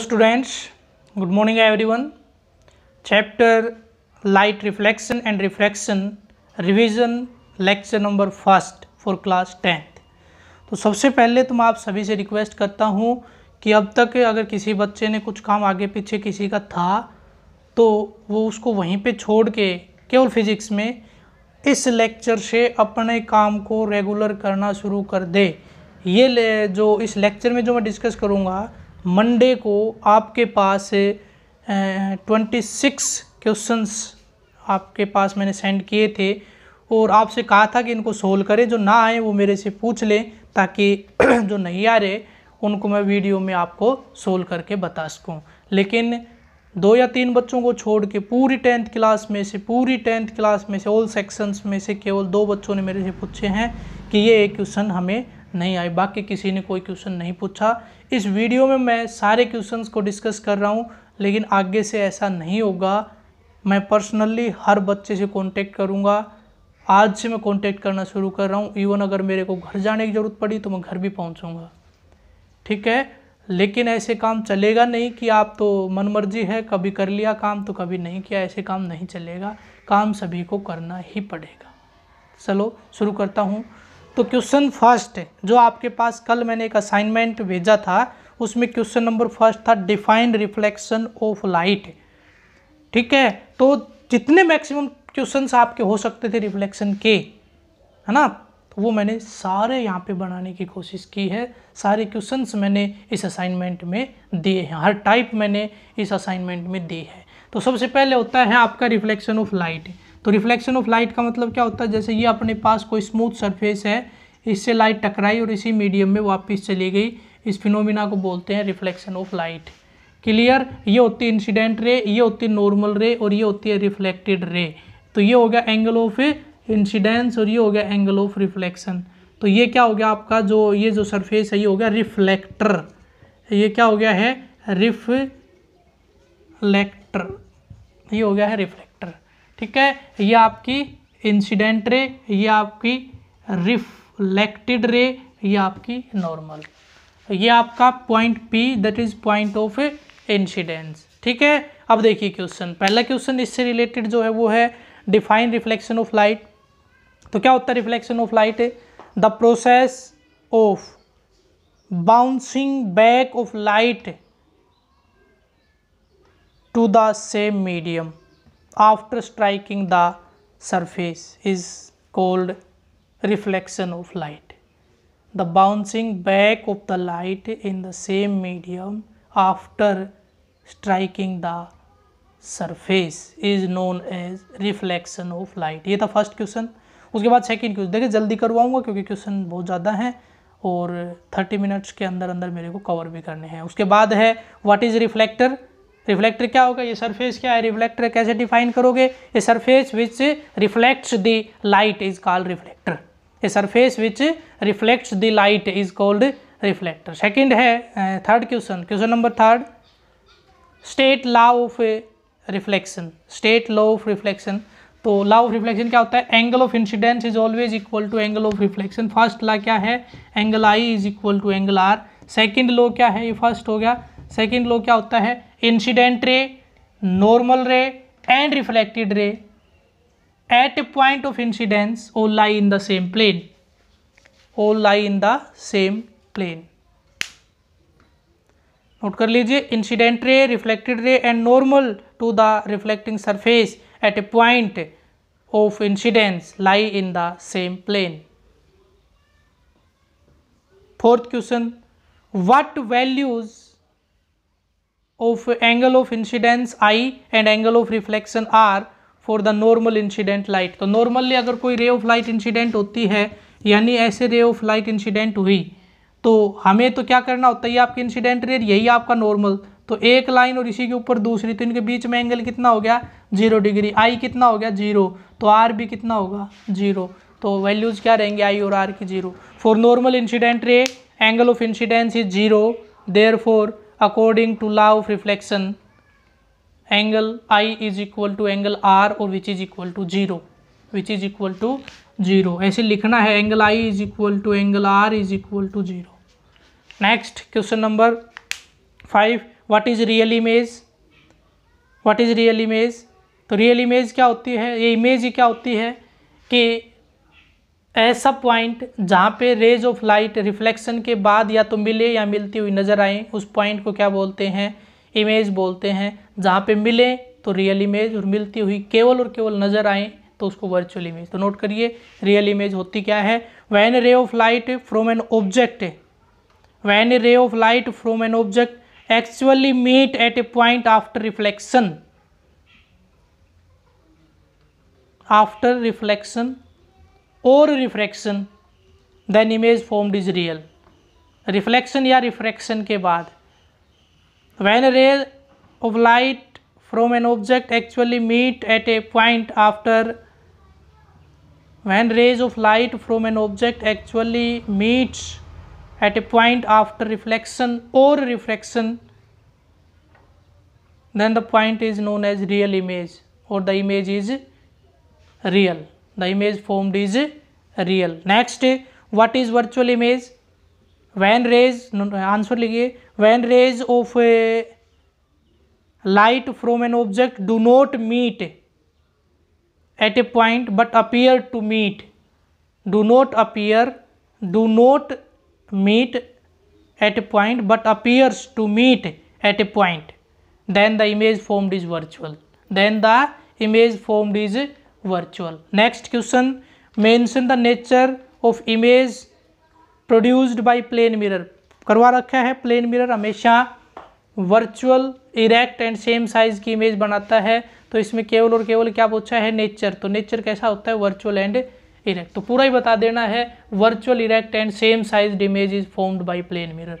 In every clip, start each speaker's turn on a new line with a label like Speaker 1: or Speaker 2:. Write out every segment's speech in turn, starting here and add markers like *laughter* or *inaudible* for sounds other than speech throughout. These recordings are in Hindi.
Speaker 1: Students good morning everyone chapter light reflection and reflection revision lecture number first for class tenth तो सबसे पहले तो मैं आप सभी से रिक्वेस्ट करता हूँ कि अब तक अगर किसी बच्चे ने कुछ काम आगे पीछे किसी का था तो वो उसको वहीं पे छोड़ के केवल फिजिक्स में इस लेक्चर से अपने काम को रेगुलर करना शुरू कर दे ये जो इस लेक्चर में जो मैं डिस्कस करूँगा मंडे को आपके पास ट्वेंटी सिक्स क्वेश्चंस आपके पास मैंने सेंड किए थे और आपसे कहा था कि इनको सोल्व करें जो ना आए वो मेरे से पूछ लें ताकि *clears throat* जो नहीं आ रहे उनको मैं वीडियो में आपको सोल्व करके बता सकूँ लेकिन दो या तीन बच्चों को छोड़ के पूरी टेंथ क्लास में से पूरी टेंथ क्लास में से ऑल सेक्शंस में से केवल दो बच्चों ने मेरे से पूछे हैं कि ये एक क्वेश्चन हमें नहीं आए बाकी किसी ने कोई क्वेश्चन नहीं पूछा इस वीडियो में मैं सारे क्वेश्चंस को डिस्कस कर रहा हूँ लेकिन आगे से ऐसा नहीं होगा मैं पर्सनली हर बच्चे से कॉन्टेक्ट करूँगा आज से मैं कॉन्टेक्ट करना शुरू कर रहा हूँ इवन अगर मेरे को घर जाने की ज़रूरत पड़ी तो मैं घर भी पहुँचूँगा ठीक है लेकिन ऐसे काम चलेगा नहीं कि आप तो मन मर्जी है कभी कर लिया काम तो कभी नहीं किया ऐसे काम नहीं चलेगा काम सभी को करना ही पड़ेगा चलो शुरू करता हूँ तो क्वेश्चन फर्स्ट जो आपके पास कल मैंने एक असाइनमेंट भेजा था उसमें क्वेश्चन नंबर फर्स्ट था डिफाइंड रिफ्लेक्शन ऑफ लाइट ठीक है तो जितने मैक्सिमम क्वेश्चंस आपके हो सकते थे रिफ्लेक्शन के है ना तो वो मैंने सारे यहाँ पे बनाने की कोशिश की है सारे क्वेश्चंस मैंने इस असाइनमेंट में दिए हैं हर टाइप मैंने इस असाइनमेंट में दी है तो सबसे पहले होता है आपका रिफ्लेक्शन ऑफ लाइट तो रिफ्लेक्शन ऑफ लाइट का मतलब क्या होता है जैसे ये अपने पास कोई स्मूथ सरफेस है इससे लाइट टकराई और इसी मीडियम में वापस चली गई इस फिनोमिना को बोलते हैं रिफ्लेक्शन ऑफ लाइट क्लियर ये होती है इंसिडेंट रे ये होती है नॉर्मल रे और ये होती है रिफ्लेक्टेड रे तो ये हो गया एंगल ऑफ इंसिडेंस और ये हो गया एंगल ऑफ रिफ्लेक्शन तो ये क्या हो गया आपका जो ये जो सरफेस है ये हो गया रिफ्लेक्टर ये क्या हो गया है रिफ्लेक्टर ये हो गया है रिफ्लेक्टर ठीक है ये आपकी इंसिडेंट रे ये आपकी रिफ्लेक्टेड रे ये आपकी नॉर्मल ये आपका point P that is point of incidence ठीक है अब देखिए क्वेश्चन पहला क्वेश्चन इससे रिलेटेड जो है वो है डिफाइन रिफ्लेक्शन ऑफ लाइट तो क्या होता है reflection of light the process of bouncing back of light to the same medium after striking the surface is called reflection of light. The bouncing back of the light in the same medium after striking the surface is known as reflection of light. ye था first question. uske baad second question dekhiye jaldi karwaunga kyunki question bahut zyada hain और 30 मिनट्स के अंदर अंदर मेरे को कवर भी करने हैं उसके बाद है व्हाट इज़ रिफ्लेक्टर रिफ्लेक्टर क्या होगा ये सरफेस क्या है रिफ्लेक्टर कैसे डिफाइन करोगे a surface which reflects the light is called reflector a surface which reflects the light is called reflector second है third question question number third state law of reflection state law of reflection तो लॉ ऑफ रिफ्लेक्शन क्या होता है angle of incidence is always equal to angle of reflection first law क्या है angle I is equal to angle R second law क्या है ये फर्स्ट हो गया सेकेंड लो क्या होता है incident ray normal ray and reflected ray at a point of incidence O lie in the same plane O lie in the same plane note कर लीजिए incident ray reflected ray and normal to the reflecting surface at a point of incidence lie in the same plane fourth question what values of angle of incidence I and angle of reflection R for the normal incident light तो normally अगर कोई रे ऑफ लाइट इंसिडेंट होती है यानी ऐसे रे ऑफ लाइट incident हुई तो हमें तो क्या करना होता है आपके इंसिडेंट रेट यही आपका नॉर्मल तो एक लाइन और इसी के ऊपर दूसरी तो इनके बीच में एंगल कितना हो गया जीरो डिग्री आई कितना हो गया जीरो तो आर भी कितना होगा जीरो तो वैल्यूज़ क्या रहेंगे आई और आर की zero for normal incident ray angle of incidence is zero therefore according to law of reflection angle i is equal to angle r और which is equal to zero which is equal to zero ऐसे लिखना है angle i is equal to angle r is equal to zero next question number five what is real image what is real image तो real image क्या होती है ये image क्या होती है कि ऐसा पॉइंट जहाँ पे रेज ऑफ लाइट रिफ्लेक्शन के बाद या तो मिले या मिलती हुई नज़र आए उस पॉइंट को क्या बोलते हैं इमेज बोलते हैं जहाँ पे मिले तो रियल इमेज और मिलती हुई केवल और केवल नज़र आए तो उसको वर्चुअल इमेज तो नोट करिए रियल इमेज होती क्या है when ray of light from an object when ray of light from an object actually meet at a point after reflection after reflection or refraction then image formed is real reflection या रिफ्रैक्शन के बाद when rays of light from an object actually meet at a point after when rays of light from an object actually meets at a point after reflection or refraction then the point is known as real image or the image is real the image formed is real next what is virtual image when rays answer when rays of a light from an object do not meet at a point but appear to meet do not appear do not meet at a point but appears to meet at a point then the image formed is virtual then the image formed is virtual next question mention the nature of image produced by plane mirror करवा रखा है प्लेन मिरर हमेशा virtual erect and same size की इमेज बनाता है तो इसमें केवल और केवल क्या पूछा है नेचर तो नेचर कैसा होता है वर्चुअल एंड इरेक्ट तो पूरा ही बता देना है virtual erect and same size image is formed by plane mirror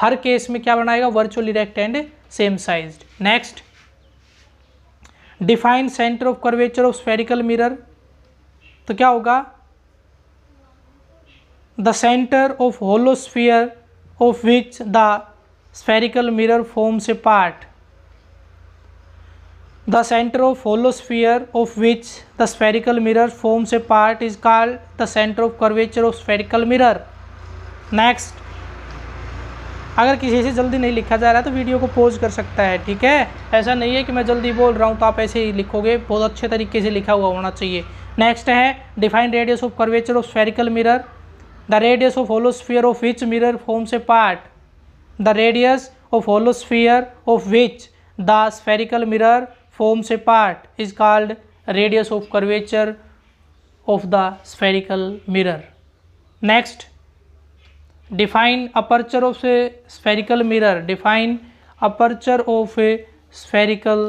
Speaker 1: हर केस में क्या बनाएगा virtual erect and same size next define centre of curvature of spherical mirror तो क्या होगा the centre of hollow sphere of which the spherical mirror forms से part the centre of hollow sphere of which the spherical mirror forms से part is called the centre of curvature of spherical mirror next अगर किसी से जल्दी नहीं लिखा जा रहा है तो वीडियो को पोज कर सकता है ठीक है ऐसा नहीं है कि मैं जल्दी बोल रहा हूँ तो आप ऐसे ही लिखोगे बहुत अच्छे तरीके से लिखा हुआ होना चाहिए नेक्स्ट है define radius of curvature of spherical mirror the radius of hollow sphere of which mirror forms a part the radius of hollow sphere of which the spherical mirror forms a part is called radius of curvature of the spherical mirror next define aperture of a spherical mirror define aperture of a spherical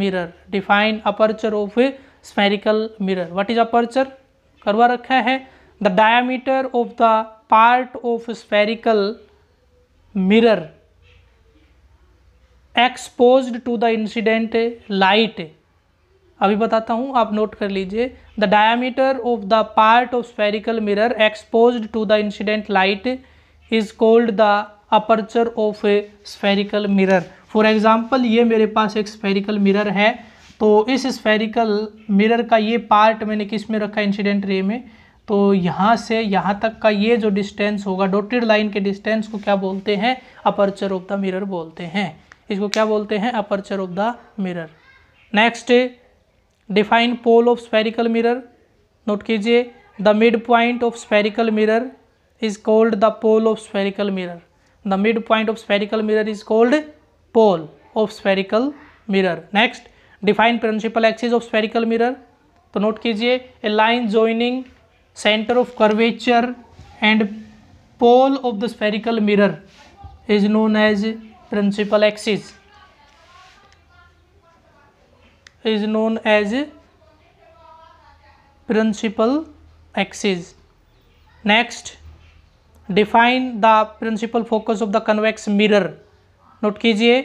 Speaker 1: mirror define aperture of a spherical mirror what is aperture करवा रखा है the diameter of the part of spherical mirror expose to the incident light अभी बताता हूँ आप नोट कर लीजिए the diameter of the part of spherical mirror expose to the incident light is called the aperture of a spherical mirror for example ये मेरे पास एक स्फेरिकल मिरर है तो इस स्फेरिकल मिरर का ये पार्ट मैंने किस में रखा इंसिडेंट रे में तो यहाँ से यहाँ तक का ये जो डिस्टेंस होगा डॉटेड लाइन के डिस्टेंस को क्या बोलते हैं अपर्चर ऑफ द मिरर बोलते हैं इसको क्या बोलते हैं aperture of the mirror next define pole of spherical mirror note कीजिए the mid point of spherical mirror is called the pole of spherical mirror the midpoint of spherical mirror is called pole of spherical mirror next define principal axis of spherical mirror तो नोट कीजिए a line joining center of curvature and pole of the spherical mirror is known as principal axis is known as principal axis next define the principal focus of the convex mirror note कीजिए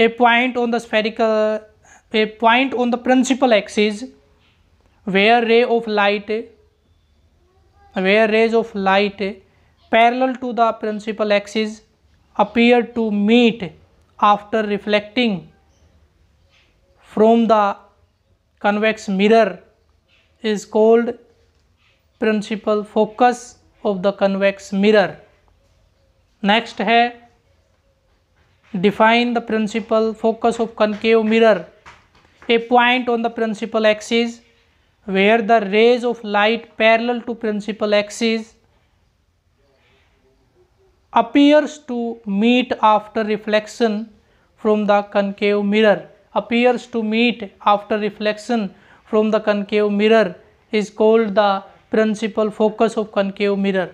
Speaker 1: a point on the spherical a point on the principal axis where ray of light where rays of light parallel to the principal axis appear to meet after reflecting from the convex mirror is called principal focus of the convex mirror next है define the principal focus of concave mirror a point on the principal axis where the rays of light parallel to principal axis appears to meet after reflection from the concave mirror appears to meet after reflection from the concave mirror is called the principal focus of concave mirror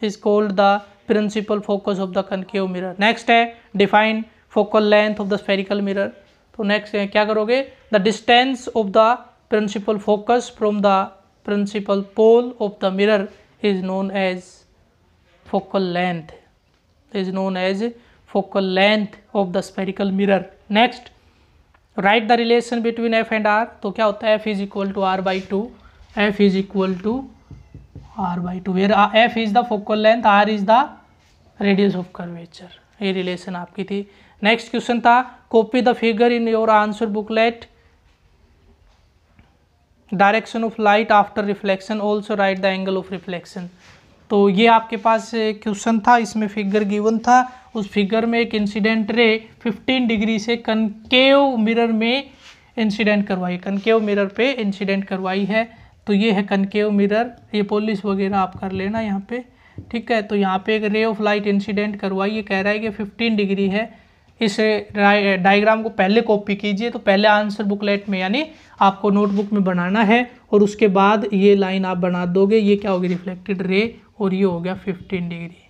Speaker 1: is called the principal focus of the concave mirror next है define focal length of the spherical mirror तो next है क्या करोगे the distance of the principal focus from the principal pole of the mirror is known as focal length is known as focal length of the spherical mirror next write the relation between f and r तो क्या होता है f is equal to r by 2 F is equal to R by two where F is the focal length R is the radius of curvature ये रिलेशन आपकी थी नेक्स्ट क्वेश्चन था copy the figure in your answer booklet direction of light after reflection also write the angle of reflection तो ये आपके पास क्वेश्चन था इसमें फिगर गिवन था उस फिगर में एक इंसिडेंट रे 15 डिग्री से कनकेव मिरर में इंसिडेंट करवाई कनकेव मिरर पे इंसिडेंट करवाई है तो ये है कनकेव मिरर ये पोलिस वगैरह आप कर लेना यहाँ पे ठीक है तो यहाँ पे एक रे ऑफ लाइट इंसिडेंट करवाई ये कह रहा है कि 15 डिग्री है इस डायग्राम को पहले कॉपी कीजिए तो पहले आंसर बुकलेट में यानी आपको नोटबुक में बनाना है और उसके बाद ये लाइन आप बना दोगे ये क्या होगी रिफ्लेक्टेड रे और ये हो गया फिफ्टीन डिग्री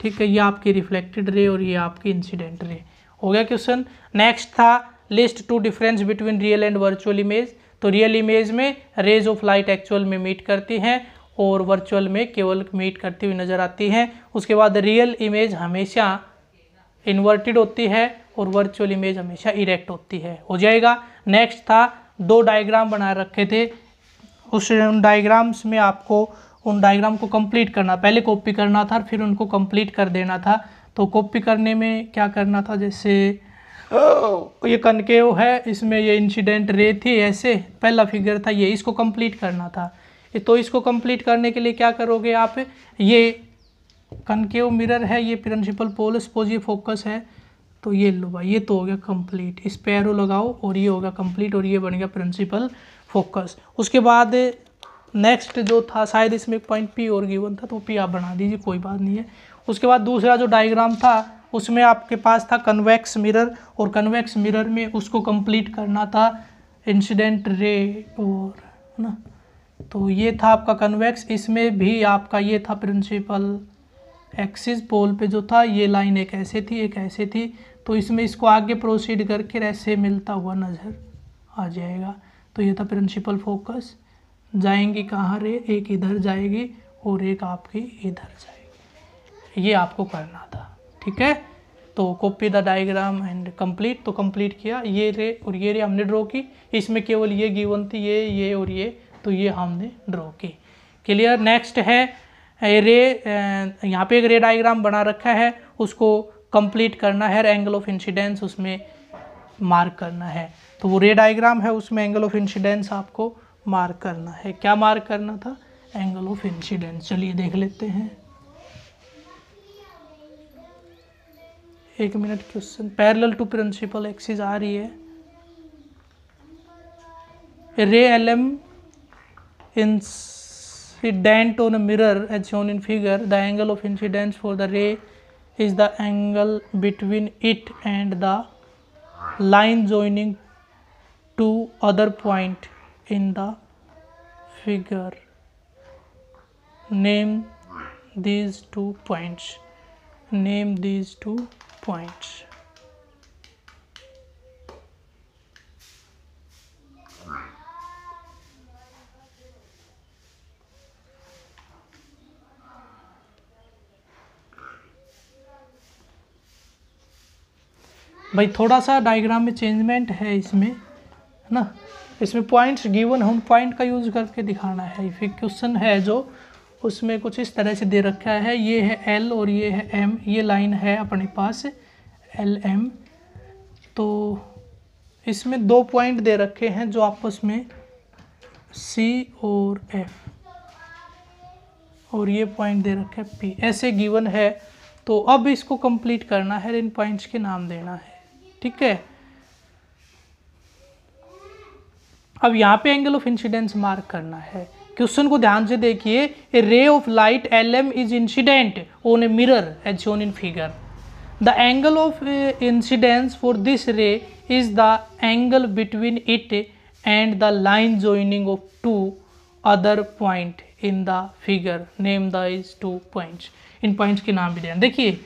Speaker 1: ठीक है ये आपकी रिफ्लेक्टेड रे और ये आपकी इंसिडेंट रे हो गया क्वेश्चन नेक्स्ट था list two difference between real and virtual image तो रियल इमेज में रेज ऑफ लाइट एक्चुअल में मीट करती हैं और वर्चुअल में केवल मीट करती हुई नज़र आती हैं उसके बाद रियल इमेज हमेशा इन्वर्टेड होती है और वर्चुअल इमेज हमेशा इरेक्ट होती है हो जाएगा नेक्स्ट था दो डायग्राम बना रखे थे उस डायग्राम्स में आपको उन डायग्राम को कंप्लीट करना पहले कॉपी करना था फिर उनको कंप्लीट कर देना था तो कॉपी करने में क्या करना था जैसे Oh. ये कनकेव है इसमें ये इंसिडेंट रे थी ऐसे पहला फिगर था ये इसको कंप्लीट करना था तो इसको कंप्लीट करने के लिए क्या करोगे आप ये कनकेव मिरर है ये प्रिंसिपल पोल सपोज ये फोकस है तो ये लो भाई ये तो हो गया कंप्लीट इस पैरों लगाओ और ये होगा कंप्लीट और ये बन गया प्रिंसिपल फोकस उसके बाद नेक्स्ट जो था शायद इसमें एक पॉइंट पी और गिवन था तो पी आप बना दीजिए कोई बात नहीं है उसके बाद दूसरा जो डायग्राम था उसमें आपके पास था कन्वेक्स मिरर और कन्वेक्स मिरर में उसको कंप्लीट करना था इंसिडेंट रे और है ना तो ये था आपका कन्वेक्स इसमें भी आपका ये था प्रिंसिपल एक्सिस पोल पे जो था ये लाइन एक ऐसे थी एक ऐसे थी तो इसमें इसको आगे प्रोसीड करके ऐसे मिलता हुआ नज़र आ जाएगा तो ये था प्रिंसिपल फोकस जाएंगी कहाँ रे एक इधर जाएगी और एक आपकी इधर जाएगी ये आपको करना था ठीक है तो copy the diagram and complete तो कंप्लीट किया ये रे और ये रे हमने ड्रॉ की इसमें केवल ये गिवन थी ये ये और ये तो ये हमने ड्रॉ की क्लियर नेक्स्ट है रे यहाँ पे एक रे डायग्राम बना रखा है उसको कंप्लीट करना है एंगल ऑफ इंसिडेंस उसमें मार्क करना है तो वो रे डायग्राम है उसमें एंगल ऑफ इंसिडेंस आपको मार्क करना है क्या मार्क करना था एंगल ऑफ इंसिडेंस चलिए देख लेते हैं एक minute question parallel to principal axis आ रही है ray L incident on a mirror as shown in figure the angle of incidence for the ray is the angle between it and the line joining two other point in the figure name these two points name these two point. भाई थोड़ा सा डायग्राम में चेंजमेंट है इसमें है ना इसमें पॉइंट्स गिवन हम पॉइंट का यूज़ करके दिखाना है फिर क्वेश्चन है जो उसमें कुछ इस तरह से दे रखा है ये है एल और ये है एम ये लाइन है अपने पास एल एम तो इसमें दो पॉइंट दे रखे हैं जो आपस में सी और एफ और ये पॉइंट दे रखे हैं पी ऐसे गिवन है तो अब इसको कंप्लीट करना है इन पॉइंट्स के नाम देना है ठीक है अब यहाँ पे एंगल ऑफ इंसिडेंस मार्क करना है क्वेश्चन को ध्यान से देखिए ray of light L M is incident on a mirror as shown in figure the angle of incidence for this ray is the angle between it and the line joining of two other point in the figure name the is two point in points के नाम भी ध्यान देखिए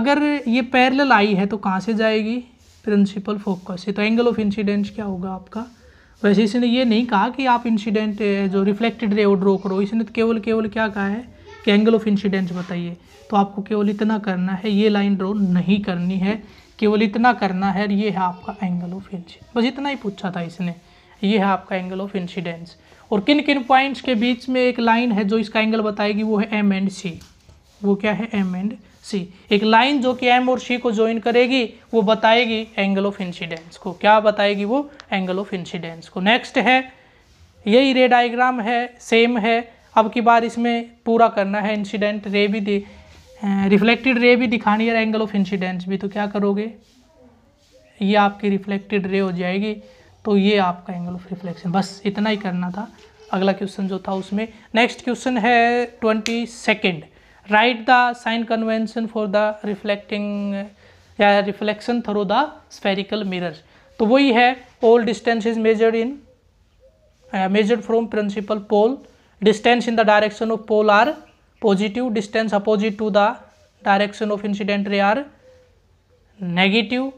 Speaker 1: अगर ये पैरेलल आई है तो कहाँ से जाएगी प्रिंसिपल फोकस से तो एंगल ऑफ इंसिडेंस क्या होगा आपका वैसे इसने ये नहीं कहा कि आप इंसिडेंट जो रिफ्लेक्टेड रे वो ड्रॉ करो इसने तो केवल केवल क्या कहा है कि एंगल ऑफ इंसिडेंस बताइए तो आपको केवल इतना करना है ये लाइन ड्रॉ नहीं करनी है केवल इतना करना है ये है आपका एंगल ऑफ इंसिडेंस बस इतना ही पूछा था इसने ये है आपका एंगल ऑफ इंसिडेंस और किन किन पॉइंट्स के बीच में एक लाइन है जो इसका एंगल बताएगी वो है एम एंड सी वो क्या है एम एंड सी एक लाइन जो कि एम और सी को ज्वाइन करेगी वो बताएगी एंगल ऑफ इंसिडेंस को क्या बताएगी वो एंगल ऑफ इंसिडेंस को नेक्स्ट है यही रे डायग्राम है सेम है अब की बार इसमें पूरा करना है इंसिडेंट रे भी दे रिफ्लेक्टेड रे भी दिखानी है एंगल ऑफ इंसिडेंस भी तो क्या करोगे ये आपकी रिफ्लेक्टेड रे हो जाएगी तो ये आपका एंगल ऑफ रिफ्लेक्शन बस इतना ही करना था अगला क्वेश्चन जो था उसमें नेक्स्ट क्वेश्चन है twenty second write the sign convention for the reflecting या reflection through the spherical mirror तो वही है all distance is measured in measured from principal pole distance in the direction of pole are positive distance opposite to the direction of incident ray are negative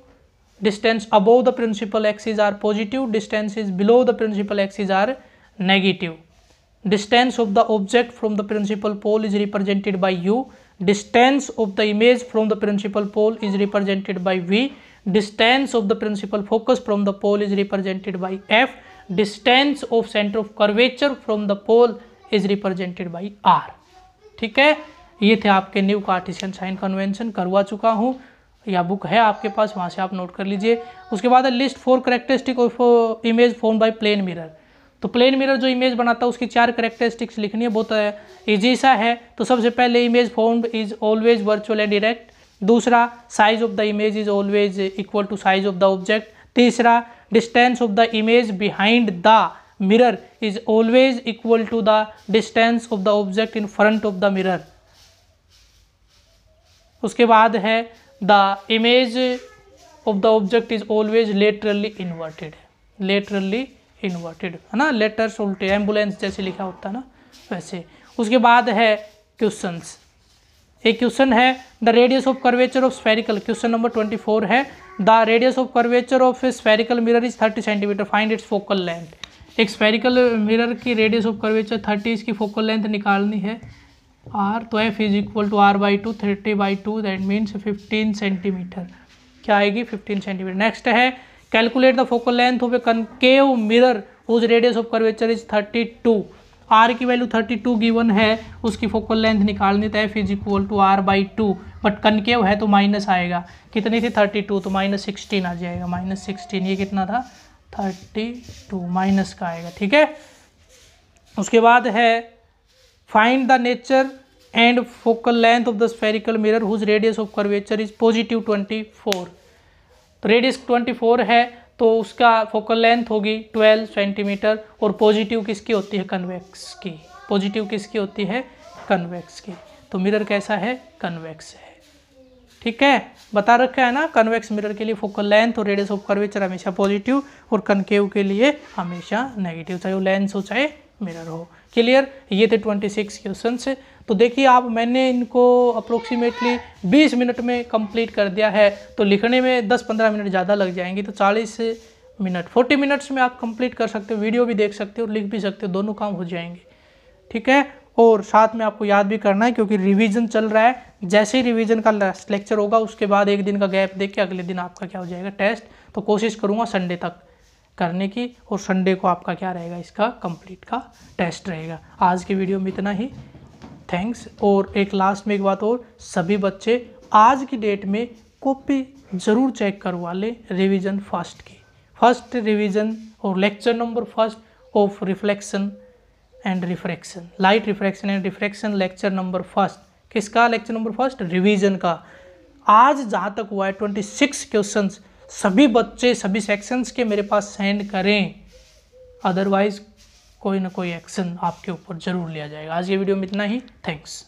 Speaker 1: distance above the principal axis are positive distance is below the principal axis are negative distance of the object from the principal pole is represented by u distance of the image from the principal pole is represented by v distance of the principal focus from the pole is represented by f distance of center of curvature from the pole is represented by r ठीक है ये थे आपके न्यू कार्टिशियन साइन कन्वेंशन करवा चुका हूँ या बुक है आपके पास वहाँ से आप नोट कर लीजिए उसके बाद list four characteristic of image formed by plane mirror तो प्लेन मिरर जो इमेज बनाता है उसकी चार करेक्टरिस्टिक्स लिखनी है बहुत ईजी सा है तो सबसे पहले image form is always virtual and direct दूसरा size of the image is always equal to size of the object तीसरा distance of the image behind the mirror is always equal to the distance of the object in front of the mirror उसके बाद है the image of the object is always laterally inverted laterally inverted है ना लेटर्स उल्टे एम्बुलेंस जैसे लिखा होता है ना वैसे उसके बाद है क्वेश्चंस एक क्वेश्चन है the radius of curvature of spherical question number twenty four है the radius of curvature of spherical mirror is thirty centimetre find its focal length एक स्फेरिकल मिरर की रेडियस ऑफ कर्वेचर थर्टी इसकी फोकल लेंथ निकालनी है आर तो F is equal to R by two thirty by two that means fifteen centimetre क्या आएगी फिफ्टीन सेंटीमीटर नेक्स्ट है calculate the focal length of A concave mirror whose radius of curvature is 32 R की वैल्यू 32 गिवन है उसकी फोकल लेंथ निकालनी F is equal to R by two but concave है तो माइनस आएगा कितनी थी 32 तो माइनस सिक्सटीन आ जाएगा माइनस सिक्सटीन ये कितना था 32 माइनस का आएगा ठीक है उसके बाद है find the nature and focal length of the spherical mirror whose radius of curvature is positive 24 radius 24 है तो उसका फोकल लेंथ होगी 12 सेंटीमीटर और पॉजिटिव किसकी होती है कन्वेक्स की पॉजिटिव किसकी होती है कन्वेक्स की तो मिरर कैसा है कन्वेक्स है ठीक है बता रखा है ना कन्वेक्स मिरर के लिए फोकल लेंथ और रेडियस ऑफ कर्वेचर हमेशा पॉजिटिव और कनकेव के लिए हमेशा नेगेटिव चाहे वो लेंस हो चाहे मिरर हो क्लियर ये थे ट्वेंटी सिक्स क्वेश्चन तो देखिए आप मैंने इनको अप्रोक्सीमेटली 20 मिनट में कंप्लीट कर दिया है तो लिखने में 10-15 मिनट ज़्यादा लग जाएंगे तो 40 मिनट 40 मिनट्स में आप कंप्लीट कर सकते हो वीडियो भी देख सकते हो और लिख भी सकते हो दोनों काम हो जाएंगे ठीक है और साथ में आपको याद भी करना है क्योंकि रिविज़न चल रहा है जैसे ही रिविज़न का लेक्चर होगा उसके बाद एक दिन का गैप दे के अगले दिन आपका क्या हो जाएगा टेस्ट तो कोशिश करूँगा संडे तक करने की और संडे को आपका क्या रहेगा इसका कंप्लीट का टेस्ट रहेगा आज की वीडियो में इतना ही थैंक्स और एक लास्ट में एक बात और सभी बच्चे आज की डेट में कॉपी ज़रूर चेक करवा लें रिविज़न फर्स्ट की फर्स्ट रिविज़न और lecture number first of reflection and refraction light refraction and refraction lecture number first किसका लेक्चर नंबर फर्स्ट रिवीजन का आज जहाँ तक हुआ है ट्वेंटी सिक्स क्वेश्चन सभी बच्चे सभी सेक्शंस के मेरे पास सेंड करें अदरवाइज कोई ना कोई एक्शन आपके ऊपर जरूर लिया जाएगा आज के वीडियो में इतना ही थैंक्स